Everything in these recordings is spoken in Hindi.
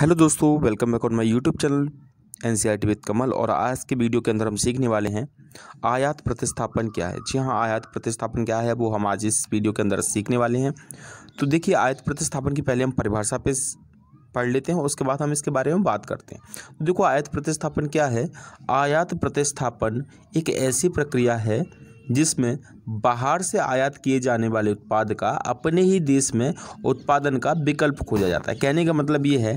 हेलो दोस्तों welcome back on my YouTube channel N C I with Kamal और आज के वीडियो के अंदर हम सीखने वाले हैं आयात प्रतिस्थापन क्या है जी हाँ आयात प्रतिस्थापन क्या है वो हम आज इस वीडियो के अंदर सीखने वाले हैं तो देखिए आयात प्रतिस्थापन की पहले हम परिभाषा पे पढ़ लेते हैं उसके बाद हम इसके बारे में बात करते हैं तो देखो आयात प्रतिस्थापन क्या है आयात प्रतिस्थापन एक ऐसी प्रक्रिया है जिसमें बाहर से आयात किए जाने वाले उत्पाद का अपने ही देश में उत्पादन का विकल्प खोजा जाता है कहने का मतलब ये है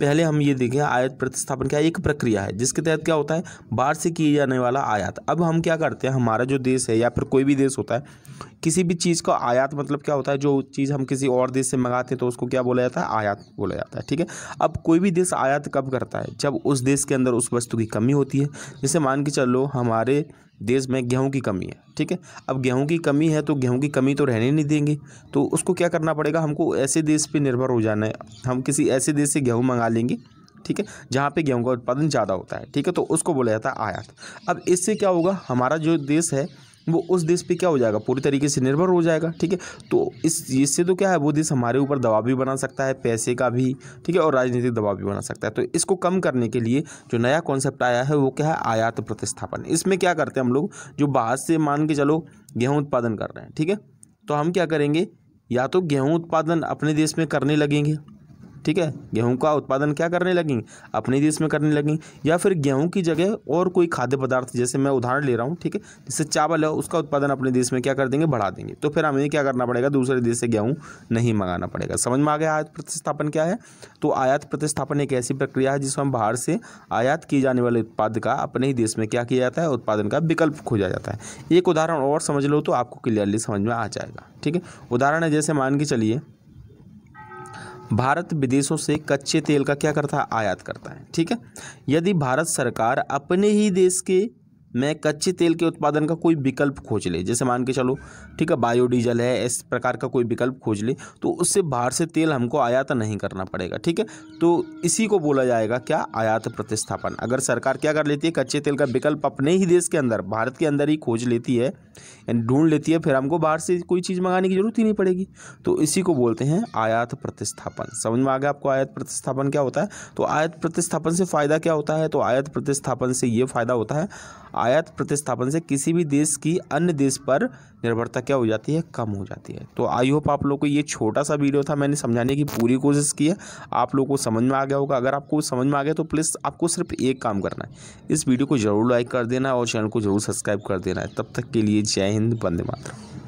पहले हम ये देखें आयात प्रतिस्थापन क्या एक प्रक्रिया है जिसके तहत क्या होता है बाहर से किए जाने वाला आयात अब हम क्या करते हैं हमारा जो देश है या फिर कोई भी देश होता है किसी भी चीज़ का आयात मतलब क्या होता है जो चीज़ हम किसी और देश से मंगाते हैं तो उसको क्या बोला जाता है आयात बोला जाता है ठीक है अब कोई भी देश आयात कब करता है जब उस देश के अंदर उस वस्तु की कमी होती है जैसे मान के चलो हमारे देश में गेहूं की कमी है ठीक है अब गेहूं की कमी है तो गेहूं की कमी तो रहने नहीं देंगे तो उसको क्या करना पड़ेगा हमको ऐसे देश पे निर्भर हो जाना है हम किसी ऐसे देश से गेहूं मंगा लेंगे ठीक है जहाँ पे गेहूं का उत्पादन ज़्यादा होता है ठीक है तो उसको बोला जाता है आयात अब इससे क्या होगा हमारा जो देश है वो उस देश पे क्या हो जाएगा पूरी तरीके से निर्भर हो जाएगा ठीक है तो इस इससे तो क्या है वो देश हमारे ऊपर दबाव भी बना सकता है पैसे का भी ठीक है और राजनीतिक दबाव भी बना सकता है तो इसको कम करने के लिए जो नया कॉन्सेप्ट आया है वो क्या है आयात प्रतिस्थापन इसमें क्या करते हैं हम लोग जो बाहर से मान के चलो गेहूँ उत्पादन कर रहे हैं ठीक है तो हम क्या करेंगे या तो गेहूँ उत्पादन अपने देश में करने लगेंगे ठीक है गेहूं का उत्पादन क्या करने लगी अपने देश में करने लगें या फिर गेहूं की जगह और कोई खाद्य पदार्थ जैसे मैं उदाहरण ले रहा हूँ ठीक है जैसे चावल है उसका उत्पादन अपने देश में क्या कर देंगे बढ़ा देंगे तो फिर हमें क्या करना पड़ेगा दूसरे देश से गेहूँ नहीं मंगाना पड़ेगा समझ में आ गया आयात प्रतिस्थापन क्या है तो आयात प्रतिस्थापन एक ऐसी प्रक्रिया है जिसमें बाहर से आयात किए जाने वाले उत्पाद का अपने ही देश में क्या किया जाता है उत्पादन का विकल्प खोजा जाता है एक उदाहरण और समझ लो तो आपको क्लियरली समझ में आ जाएगा ठीक है उदाहरण है जैसे मान के चलिए भारत विदेशों से कच्चे तेल का क्या करता है आयात करता है ठीक है यदि भारत सरकार अपने ही देश के में कच्चे तेल के उत्पादन का कोई विकल्प खोज ले जैसे मान के चलो ठीक है बायोडीजल है इस प्रकार का कोई विकल्प खोज ले तो उससे बाहर से तेल हमको आयात नहीं करना पड़ेगा ठीक है तो इसी को बोला जाएगा क्या आयात प्रतिस्थापन अगर सरकार क्या कर लेती है कच्चे तेल का विकल्प अपने ही देश के अंदर भारत के अंदर ही खोज लेती है यानी ढूंढ लेती है फिर हमको बाहर से कोई चीज़ मंगाने की जरूरत ही नहीं पड़ेगी तो इसी को बोलते हैं आयात प्रतिस्थापन समझ में आ गया आपको आयात प्रतिस्थापन क्या होता है तो आयात प्रतिस्थापन से फ़ायदा क्या होता है तो आयात प्रतिस्थापन से ये फ़ायदा होता है आयात प्रतिस्थापन से किसी भी देश की अन्य देश पर निर्भरता क्या हो जाती है कम हो जाती है तो आई होप आप लोग को ये छोटा सा वीडियो था मैंने समझाने की पूरी कोशिश की है आप लोग को समझ में आ गया होगा अगर आपको समझ में आ गया तो प्लीज़ आपको सिर्फ एक काम करना है इस वीडियो को ज़रूर लाइक कर देना और चैनल को ज़रूर सब्सक्राइब कर देना है तब तक के लिए जय हिंद बंदे मातरम